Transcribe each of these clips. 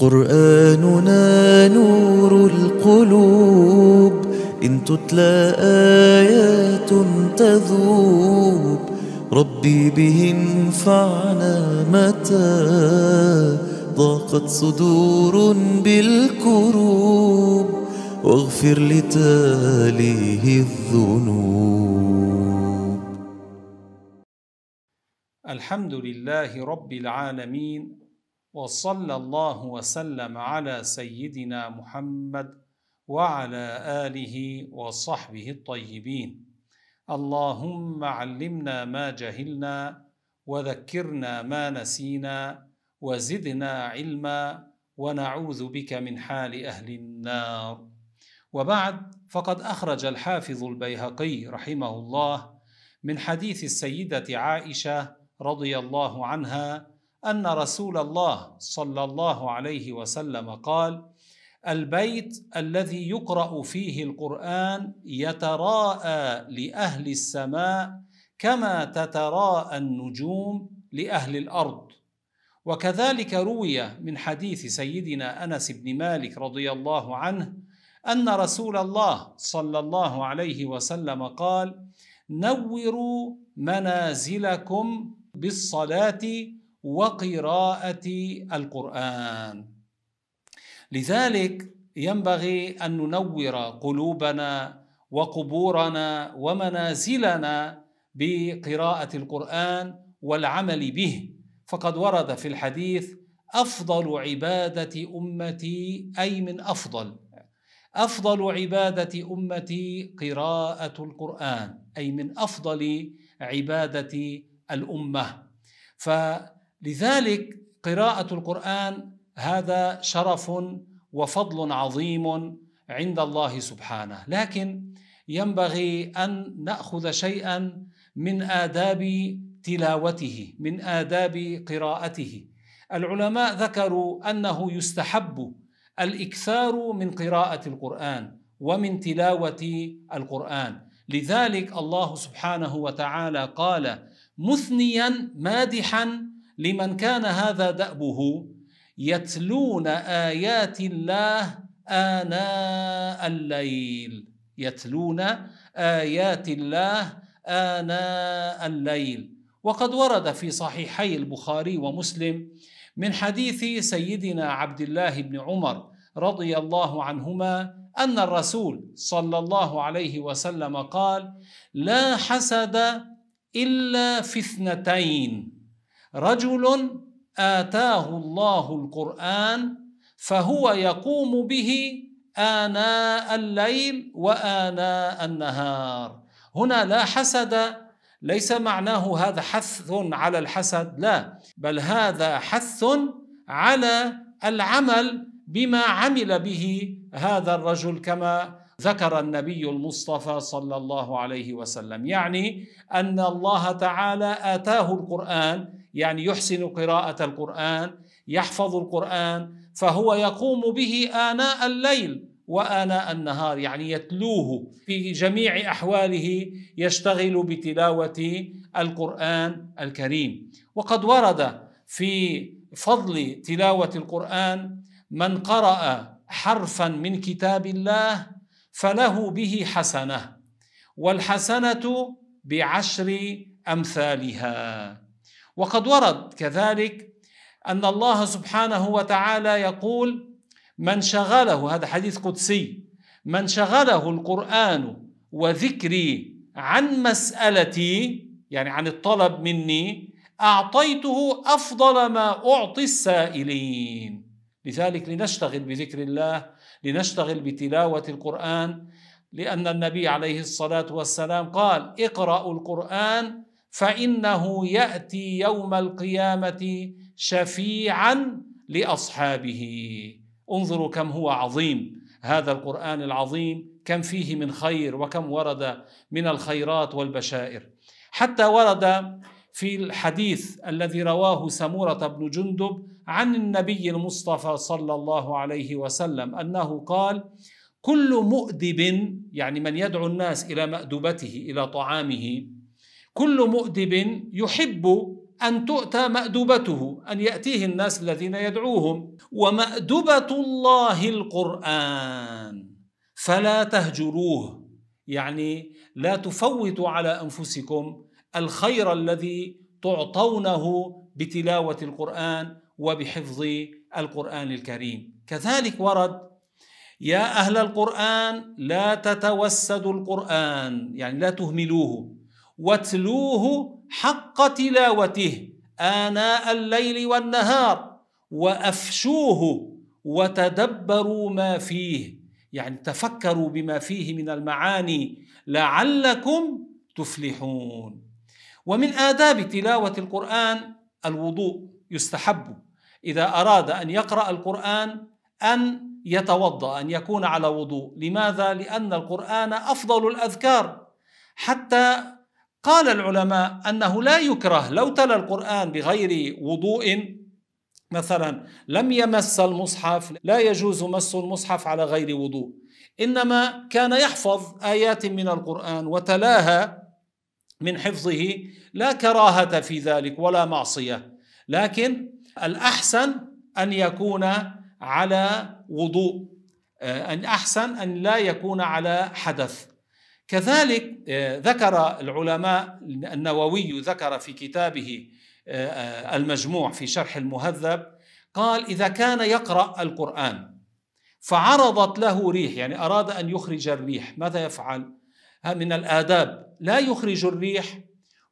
قرآننا نور القلوب إن تتلى آيات تذوب ربي به انفعنا متى ضاقت صدور بالكروب واغفر لتاليه الذنوب الحمد لله رب العالمين وصلى الله وسلم على سيدنا محمد وعلى آله وصحبه الطيبين اللهم علمنا ما جهلنا وذكرنا ما نسينا وزدنا علما ونعوذ بك من حال أهل النار وبعد فقد أخرج الحافظ البيهقي رحمه الله من حديث السيدة عائشة رضي الله عنها أن رسول الله صلى الله عليه وسلم قال: البيت الذي يقرأ فيه القرآن يتراءى لأهل السماء كما تتراءى النجوم لأهل الأرض. وكذلك روي من حديث سيدنا أنس بن مالك رضي الله عنه أن رسول الله صلى الله عليه وسلم قال: نوروا منازلكم بالصلاة وقراءة القرآن لذلك ينبغي أن ننور قلوبنا وقبورنا ومنازلنا بقراءة القرآن والعمل به فقد ورد في الحديث أفضل عبادة أمتي أي من أفضل أفضل عبادة أمتي قراءة القرآن أي من أفضل عبادة الأمة ف لذلك قراءة القرآن هذا شرف وفضل عظيم عند الله سبحانه، لكن ينبغي أن نأخذ شيئا من آداب تلاوته، من آداب قراءته. العلماء ذكروا أنه يستحب الاكثار من قراءة القرآن ومن تلاوة القرآن، لذلك الله سبحانه وتعالى قال مثنيا مادحا لمن كان هذا دأبه يتلون آيات الله آناء الليل يتلون آيات الله آناء الليل وقد ورد في صحيحي البخاري ومسلم من حديث سيدنا عبد الله بن عمر رضي الله عنهما أن الرسول صلى الله عليه وسلم قال: لا حسد إلا في اثنتين رجل آتاه الله القرآن فهو يقوم به آناء الليل وآناء النهار هنا لا حسد ليس معناه هذا حث على الحسد لا بل هذا حث على العمل بما عمل به هذا الرجل كما ذكر النبي المصطفى صلى الله عليه وسلم يعني ان الله تعالى اتاه القران يعني يحسن قراءة القرآن يحفظ القرآن فهو يقوم به آناء الليل وآناء النهار يعني يتلوه في جميع أحواله يشتغل بتلاوة القرآن الكريم وقد ورد في فضل تلاوة القرآن من قرأ حرفا من كتاب الله فله به حسنة والحسنة بعشر أمثالها وقد ورد كذلك أن الله سبحانه وتعالى يقول من شغله هذا حديث قدسي من شغله القرآن وذكري عن مسألتي يعني عن الطلب مني أعطيته أفضل ما أعطي السائلين لذلك لنشتغل بذكر الله لنشتغل بتلاوة القرآن لأن النبي عليه الصلاة والسلام قال اقرأوا القرآن فانه ياتي يوم القيامه شفيعا لاصحابه انظروا كم هو عظيم هذا القران العظيم كم فيه من خير وكم ورد من الخيرات والبشائر حتى ورد في الحديث الذي رواه سموره بن جندب عن النبي المصطفى صلى الله عليه وسلم انه قال كل مؤدب يعني من يدعو الناس الى مأدبته الى طعامه كل مؤدب يحب أن تؤتى مأدبته أن يأتيه الناس الذين يدعوهم ومأدبة الله القرآن فلا تهجروه يعني لا تفوتوا على أنفسكم الخير الذي تعطونه بتلاوة القرآن وبحفظ القرآن الكريم كذلك ورد يا أهل القرآن لا تتوسدوا القرآن يعني لا تهملوه واتلوه حق تلاوته آناء الليل والنهار وأفشوه وتدبروا ما فيه يعني تفكروا بما فيه من المعاني لعلكم تفلحون ومن آداب تلاوة القرآن الوضوء يستحب إذا أراد أن يقرأ القرآن أن يتوضأ أن يكون على وضوء لماذا؟ لأن القرآن أفضل الأذكار حتى قال العلماء انه لا يكره لو تلا القران بغير وضوء مثلا لم يمس المصحف لا يجوز مس المصحف على غير وضوء انما كان يحفظ ايات من القران وتلاها من حفظه لا كراهه في ذلك ولا معصيه لكن الاحسن ان يكون على وضوء آه، ان احسن ان لا يكون على حدث كذلك آه، ذكر العلماء النووي ذكر في كتابه آه، آه، المجموع في شرح المهذب قال إذا كان يقرأ القرآن فعرضت له ريح يعني أراد أن يخرج الريح ماذا يفعل؟ من الآداب لا يخرج الريح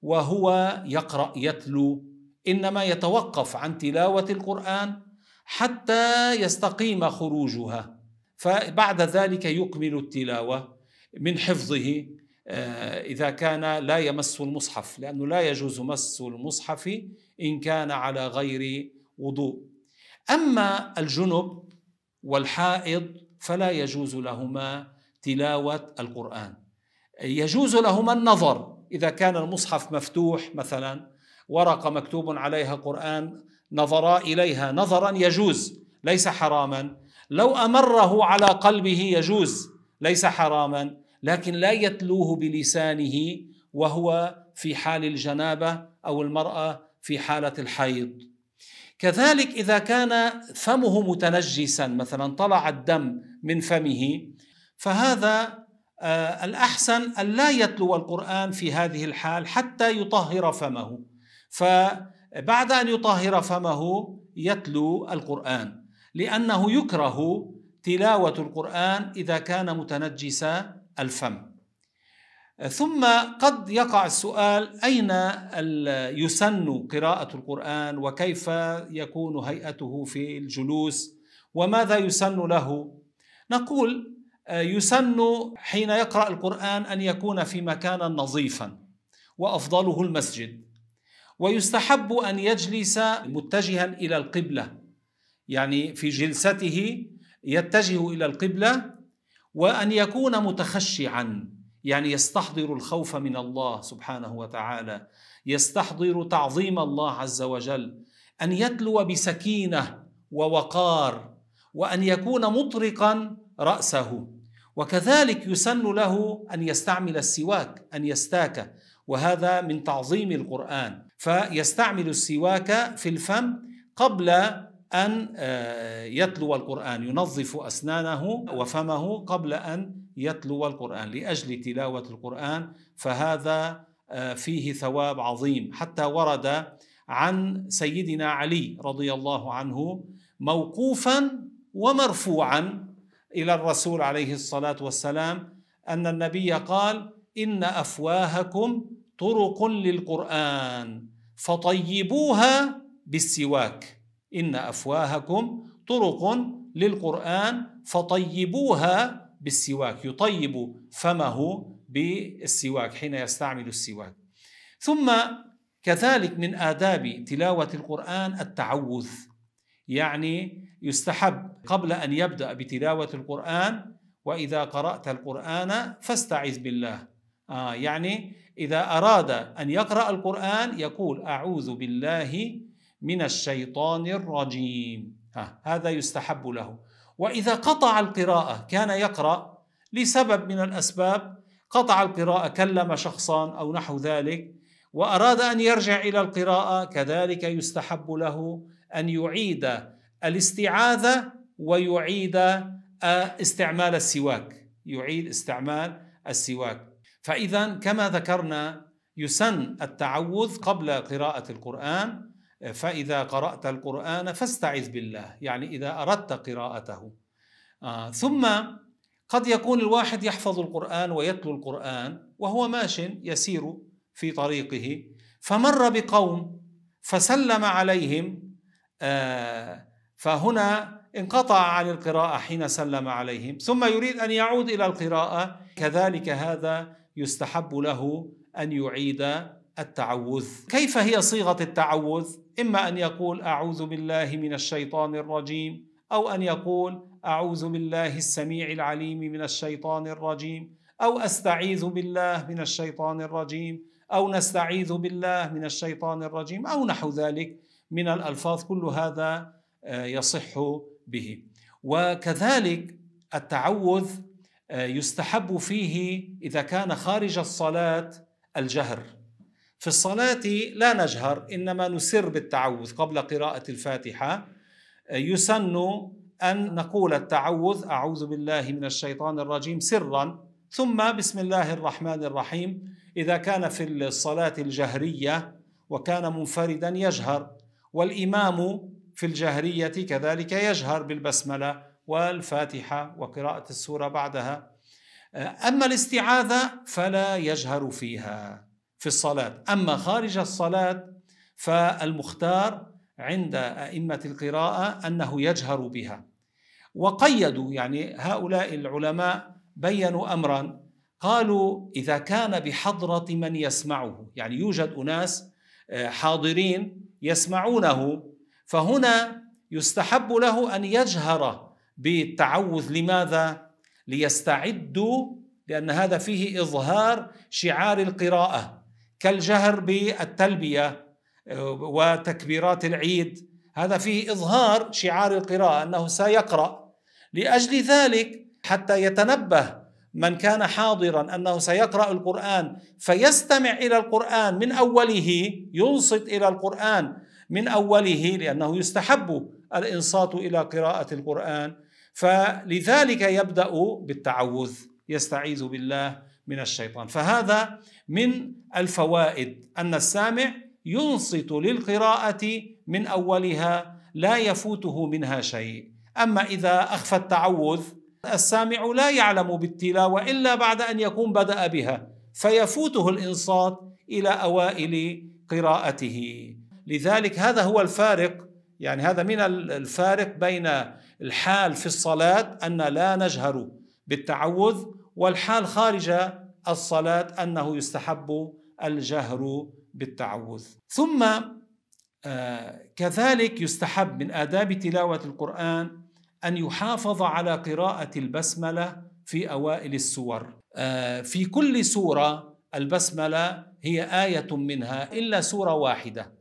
وهو يقرأ يتلو إنما يتوقف عن تلاوة القرآن حتى يستقيم خروجها فبعد ذلك يكمل التلاوة من حفظه آه، إذا كان لا يمس المصحف لأنه لا يجوز مس المصحف إن كان على غير وضوء أما الجنب والحائض فلا يجوز لهما تلاوة القرآن يجوز لهما النظر إذا كان المصحف مفتوح مثلا ورقة مكتوب عليها قرآن نظرا إليها نظرا يجوز ليس حراما لو أمره على قلبه يجوز ليس حراما لكن لا يتلوه بلسانه وهو في حال الجنابه او المراه في حاله الحيض كذلك اذا كان فمه متنجسا مثلا طلع الدم من فمه فهذا آه، الاحسن ان لا يتلو القران في هذه الحال حتى يطهر فمه فبعد ان يطهر فمه يتلو القران لانه يكره تلاوه القران اذا كان متنجسا الفم ثم قد يقع السؤال أين يسن قراءة القرآن وكيف يكون هيئته في الجلوس وماذا يسن له نقول آه، يسن حين يقرأ القرآن أن يكون في مكان نظيفا وأفضله المسجد ويستحب أن يجلس متجها إلى القبلة يعني في جلسته يتجه إلى القبلة وان يكون متخشعا يعني يستحضر الخوف من الله سبحانه وتعالى يستحضر تعظيم الله عز وجل ان يتلو بسكينه ووقار وان يكون مطرقا راسه وكذلك يسن له ان يستعمل السواك ان يستاك وهذا من تعظيم القران فيستعمل السواك في الفم قبل أن آه، يتلو القرآن ينظف أسنانه وفمه قبل أن يتلو القرآن لأجل تلاوة القرآن فهذا آه، فيه ثواب عظيم حتى ورد عن سيدنا علي رضي الله عنه موقوفا ومرفوعا إلى الرسول عليه الصلاة والسلام أن النبي قال إن أفواهكم طرق للقرآن فطيبوها بالسواك إن أفواهكم طرق للقرآن فطيبوها بالسواك يطيب فمه بالسواك حين يستعمل السواك ثم كذلك من آداب تلاوة القرآن التعوذ يعني يستحب قبل أن يبدأ بتلاوة القرآن وإذا قرأت القرآن فاستعذ بالله آه يعني إذا أراد أن يقرأ القرآن يقول أعوذ بالله من الشيطان الرجيم هذا يستحب له وإذا قطع القراءة كان يقرأ لسبب من الأسباب قطع القراءة كلم شخصا أو نحو ذلك وأراد أن يرجع إلى القراءة كذلك يستحب له أن يعيد الاستعاذة ويعيد آه، استعمال السواك يعيد استعمال السواك فإذا كما ذكرنا يسن التعوذ قبل قراءة القرآن فإذا قرأت القرآن فاستعذ بالله يعني إذا أردت قراءته آه ثم قد يكون الواحد يحفظ القرآن ويتلو القرآن وهو ماش يسير في طريقه فمر بقوم فسلم عليهم آه فهنا انقطع عن القراءة حين سلم عليهم ثم يريد أن يعود إلى القراءة كذلك هذا يستحب له أن يعيد التعوذ كيف هي صيغه التعوذ اما ان يقول اعوذ بالله من الشيطان الرجيم او ان يقول اعوذ بالله السميع العليم من الشيطان الرجيم او استعيذ بالله من الشيطان الرجيم او نستعيذ بالله من الشيطان الرجيم او نحو ذلك من الالفاظ كل هذا آه، يصح به وكذلك التعوذ آه، يستحب فيه اذا كان خارج الصلاه الجهر في الصلاة لا نجهر إنما نسر بالتعوذ قبل قراءة الفاتحة آه، يسن أن نقول التعوذ أعوذ بالله من الشيطان الرجيم سرا ثم بسم الله الرحمن الرحيم إذا كان في الصلاة الجهرية وكان منفردا يجهر والإمام في الجهرية كذلك يجهر بالبسملة والفاتحة وقراءة السورة بعدها آه، أما الاستعاذة فلا يجهر فيها في الصلاة أما خارج الصلاة فالمختار عند أئمة القراءة أنه يجهر بها وقيدوا يعني هؤلاء العلماء بينوا أمرا قالوا إذا كان بحضرة من يسمعه يعني يوجد أناس آه، حاضرين يسمعونه فهنا يستحب له أن يجهر بالتعوذ لماذا؟ ليستعدوا لأن هذا فيه إظهار شعار القراءة كالجهر بالتلبيه آه، وتكبيرات العيد هذا فيه اظهار شعار القراءه انه سيقرا لاجل ذلك حتى يتنبه من كان حاضرا انه سيقرا القران فيستمع الى القران من اوله ينصت الى القران من اوله لانه يستحب الانصات الى قراءه القران فلذلك يبدا بالتعوذ يستعيذ بالله من الشيطان فهذا من الفوائد أن السامع ينصت للقراءة من أولها لا يفوته منها شيء أما إذا أخفى التعوذ السامع لا يعلم بالتلاوة إلا بعد أن يكون بدأ بها فيفوته الإنصات إلى أوائل قراءته لذلك هذا هو الفارق يعني هذا من الفارق بين الحال في الصلاة أن لا نجهر بالتعوذ والحال خارج الصلاة أنه يستحب الجهر بالتعوذ ثم آه، كذلك يستحب من آداب تلاوة القرآن أن يحافظ على قراءة البسملة في أوائل السور آه، في كل سورة البسملة هي آية منها إلا سورة واحدة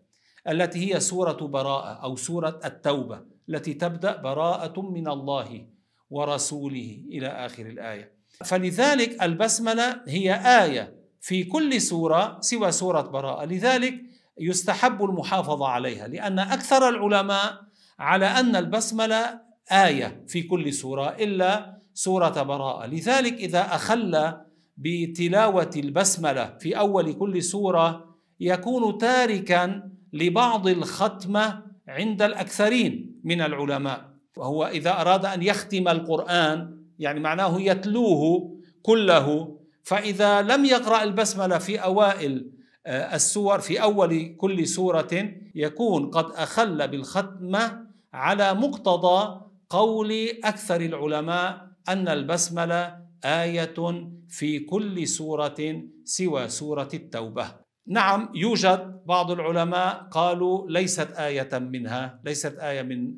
التي هي سورة براءة أو سورة التوبة التي تبدأ براءة من الله ورسوله إلى آخر الآية فلذلك البسملة هي آية في كل سورة سوى سورة براءة لذلك يستحب المحافظة عليها لأن أكثر العلماء على أن البسملة آية في كل سورة إلا سورة براءة لذلك إذا أخل بتلاوة البسملة في أول كل سورة يكون تاركا لبعض الختمة عند الأكثرين من العلماء وهو إذا أراد أن يختم القرآن يعني معناه يتلوه كله فإذا لم يقرأ البسملة في أوائل آه، السور في أول كل سورة يكون قد أخل بالختمة على مقتضى قول أكثر العلماء أن البسملة آية في كل سورة سوى سورة التوبة نعم يوجد بعض العلماء قالوا ليست آية منها ليست آية من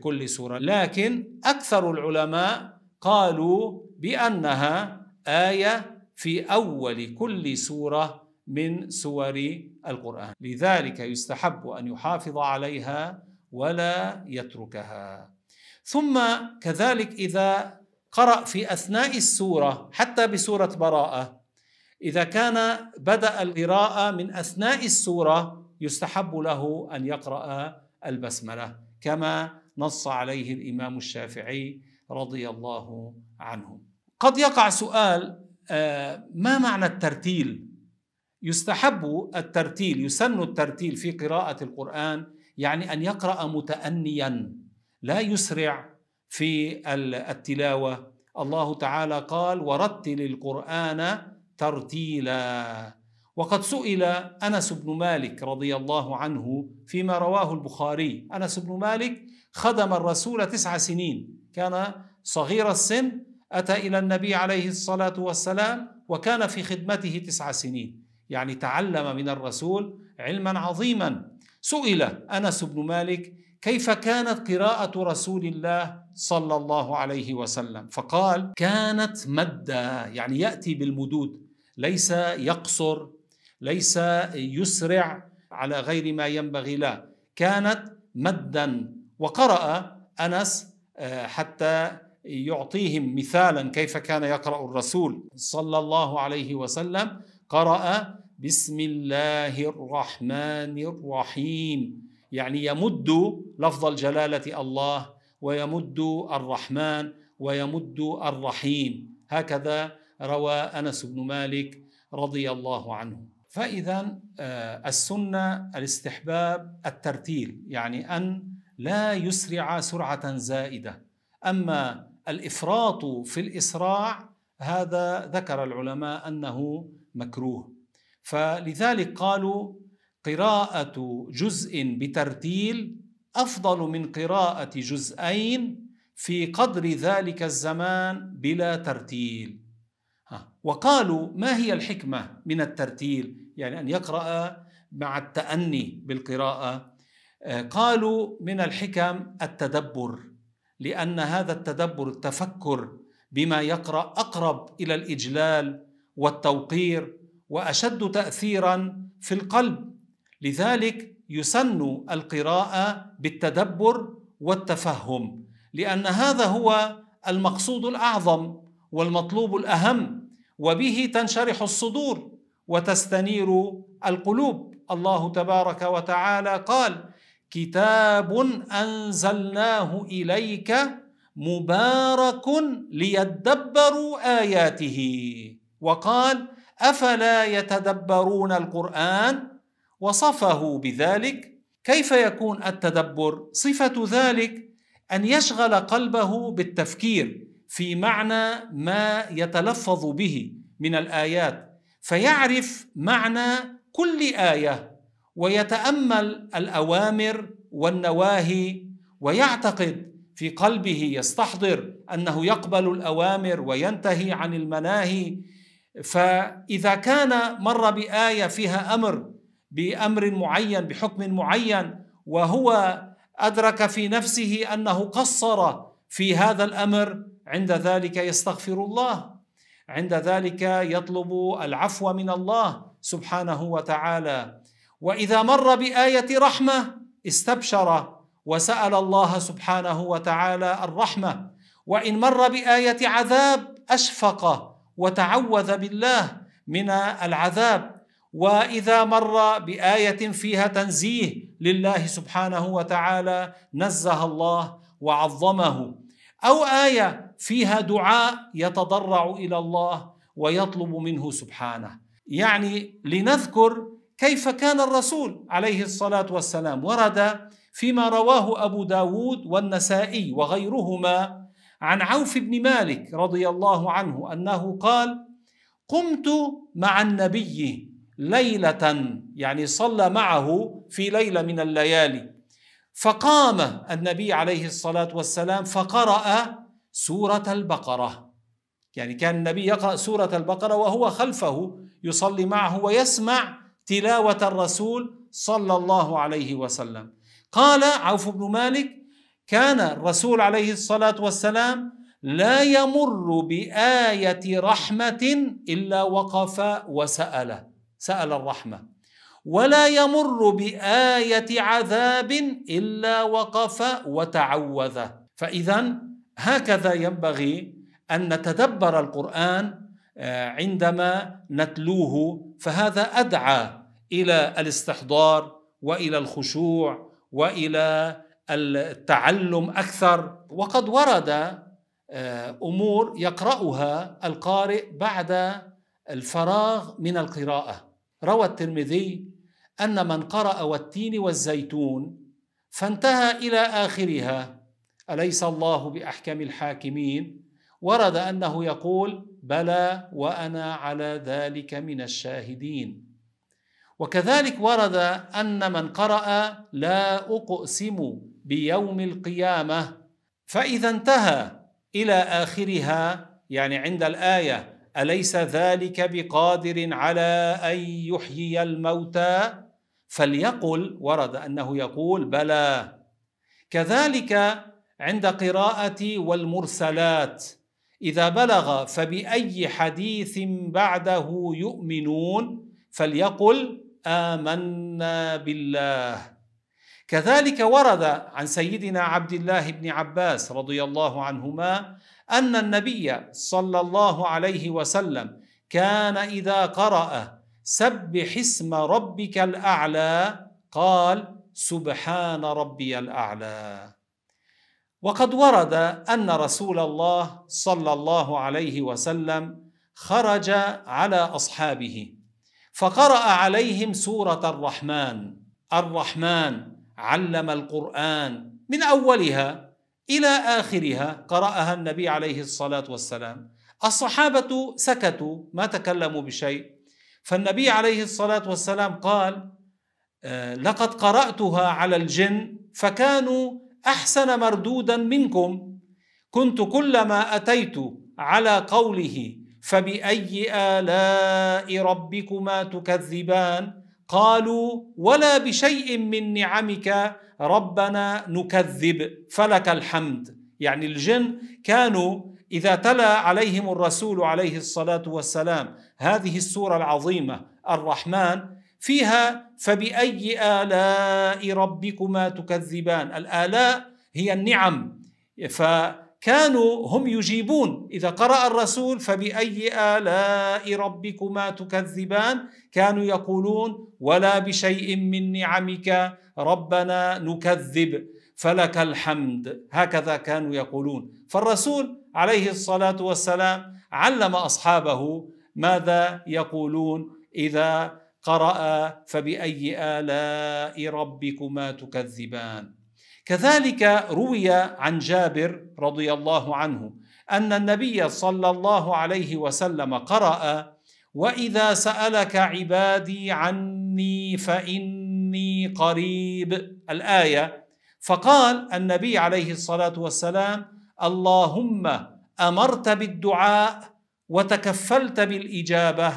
كل سورة لكن أكثر العلماء قالوا بأنها آية في أول كل سورة من سور القرآن لذلك يستحب أن يحافظ عليها ولا يتركها ثم كذلك إذا قرأ في أثناء السورة حتى بسورة براءة إذا كان بدأ القراءة من أثناء السورة يستحب له أن يقرأ البسملة كما نص عليه الإمام الشافعي رضي الله عنهم قد يقع سؤال آه، ما معنى الترتيل يستحب الترتيل يسن الترتيل في قراءه القران يعني ان يقرا متانيا لا يسرع في التلاوه الله تعالى قال ورتل القران ترتيلا وقد سئل انس بن مالك رضي الله عنه فيما رواه البخاري انس بن مالك خدم الرسول تسع سنين كان صغير السن أتى إلى النبي عليه الصلاة والسلام وكان في خدمته تسع سنين يعني تعلم من الرسول علما عظيما سئل أنس بن مالك كيف كانت قراءة رسول الله صلى الله عليه وسلم فقال كانت مدة يعني يأتي بالمدود ليس يقصر ليس يسرع على غير ما ينبغي له كانت مدا وقرأ أنس آه، حتى يعطيهم مثالا كيف كان يقرا الرسول صلى الله عليه وسلم قرا بسم الله الرحمن الرحيم يعني يمد لفظ الجلاله الله ويمد الرحمن ويمد الرحيم هكذا روى انس بن مالك رضي الله عنه فاذا آه، السنه الاستحباب الترتيل يعني ان لا يسرع سرعة زائدة أما الإفراط في الإسراع هذا ذكر العلماء أنه مكروه فلذلك قالوا قراءة جزء بترتيل أفضل من قراءة جزئين في قدر ذلك الزمان بلا ترتيل وقالوا ما هي الحكمة من الترتيل يعني أن يقرأ مع التأني بالقراءة آه، قالوا من الحكم التدبر لأن هذا التدبر التفكر بما يقرأ أقرب إلى الإجلال والتوقير وأشد تأثيرا في القلب لذلك يسن القراءة بالتدبر والتفهم لأن هذا هو المقصود الأعظم والمطلوب الأهم وبه تنشرح الصدور وتستنير القلوب الله تبارك وتعالى قال كتاب أنزلناه إليك مبارك ليدبروا آياته وقال أفلا يتدبرون القرآن وصفه بذلك كيف يكون التدبر صفة ذلك أن يشغل قلبه بالتفكير في معنى ما يتلفظ به من الآيات فيعرف معنى كل آية ويتامل الاوامر والنواهي ويعتقد في قلبه يستحضر انه يقبل الاوامر وينتهي عن المناهي فاذا كان مر بايه فيها امر بامر معين بحكم معين وهو ادرك في نفسه انه قصر في هذا الامر عند ذلك يستغفر الله عند ذلك يطلب العفو من الله سبحانه وتعالى واذا مر بايه رحمه استبشر وسال الله سبحانه وتعالى الرحمه وان مر بايه عذاب اشفق وتعوذ بالله من العذاب واذا مر بايه فيها تنزيه لله سبحانه وتعالى نزه الله وعظمه او ايه فيها دعاء يتضرع الى الله ويطلب منه سبحانه يعني لنذكر كيف كان الرسول عليه الصلاة والسلام ورد فيما رواه أبو داود والنسائي وغيرهما عن عوف بن مالك رضي الله عنه أنه قال قمت مع النبي ليلة يعني صلى معه في ليلة من الليالي فقام النبي عليه الصلاة والسلام فقرأ سورة البقرة يعني كان النبي يقرأ سورة البقرة وهو خلفه يصلي معه ويسمع تلاوة الرسول صلى الله عليه وسلم قال عوف بن مالك كان الرسول عليه الصلاة والسلام لا يمر بآية رحمة إلا وقف وسأل سأل الرحمة ولا يمر بآية عذاب إلا وقف وتعوذ فإذا هكذا ينبغي أن نتدبر القرآن آه، عندما نتلوه فهذا أدعى الى الاستحضار والى الخشوع والى التعلم اكثر وقد ورد آه، امور يقراها القارئ بعد الفراغ من القراءه روى الترمذي ان من قرا والتين والزيتون فانتهى الى اخرها اليس الله باحكم الحاكمين ورد انه يقول بلى وانا على ذلك من الشاهدين وكذلك ورد أن من قرأ لا أقسم بيوم القيامة فإذا انتهى إلى آخرها يعني عند الآية أليس ذلك بقادر على أن يحيي الموتى فليقل ورد أنه يقول بلى كذلك عند قراءة والمرسلات إذا بلغ فبأي حديث بعده يؤمنون فليقل امنا بالله كذلك ورد عن سيدنا عبد الله بن عباس رضي الله عنهما ان النبي صلى الله عليه وسلم كان اذا قرأ سبح اسم ربك الاعلى قال سبحان ربي الاعلى وقد ورد ان رسول الله صلى الله عليه وسلم خرج على اصحابه فقرأ عليهم سورة الرحمن الرحمن علم القرآن من أولها إلى آخرها قرأها النبي عليه الصلاة والسلام الصحابة سكتوا ما تكلموا بشيء فالنبي عليه الصلاة والسلام قال آه، لقد قرأتها على الجن فكانوا أحسن مردودا منكم كنت كلما أتيت على قوله فباي الاء ربكما تكذبان قالوا ولا بشيء من نعمك ربنا نكذب فلك الحمد يعني الجن كانوا اذا تلا عليهم الرسول عليه الصلاه والسلام هذه السوره العظيمه الرحمن فيها فباي الاء ربكما تكذبان الالاء هي النعم ف كانوا هم يجيبون إذا قرأ الرسول فبأي آلاء ربكما تكذبان كانوا يقولون ولا بشيء من نعمك ربنا نكذب فلك الحمد هكذا كانوا يقولون فالرسول عليه الصلاة والسلام علم أصحابه ماذا يقولون إذا قرأ فبأي آلاء ربكما تكذبان كذلك روي عن جابر رضي الله عنه ان النبي صلى الله عليه وسلم قرأ واذا سالك عبادي عني فاني قريب الايه فقال النبي عليه الصلاه والسلام اللهم امرت بالدعاء وتكفلت بالاجابه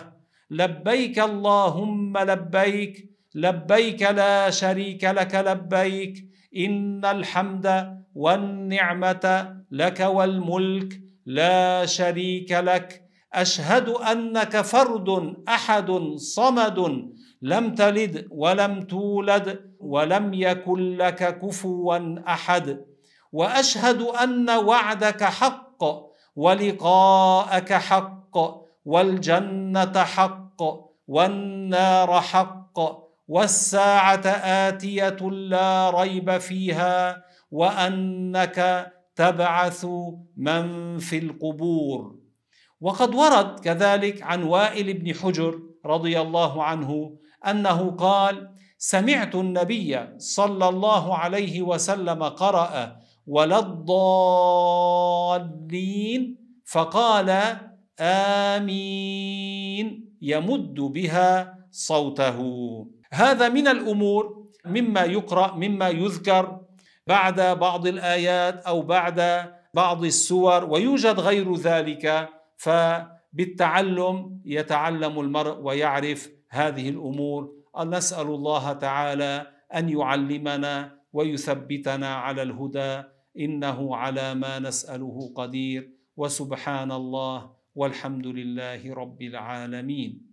لبيك اللهم لبيك لبيك لا شريك لك لبيك إن الحمد والنعمة لك والملك لا شريك لك أشهد أنك فرد أحد صمد لم تلد ولم تولد ولم يكن لك كفوا أحد وأشهد أن وعدك حق ولقاءك حق والجنة حق والنار حق والساعه اتيه لا ريب فيها وانك تبعث من في القبور وقد ورد كذلك عن وائل بن حجر رضي الله عنه انه قال سمعت النبي صلى الله عليه وسلم قرأ ولا الضالين فقال آمين يمد بها صوته هذا من الامور مما يقرا مما يذكر بعد بعض الايات او بعد بعض السور ويوجد غير ذلك فبالتعلم يتعلم المرء ويعرف هذه الامور نسال الله تعالى ان يعلمنا ويثبتنا على الهدى انه على ما نساله قدير وسبحان الله والحمد لله رب العالمين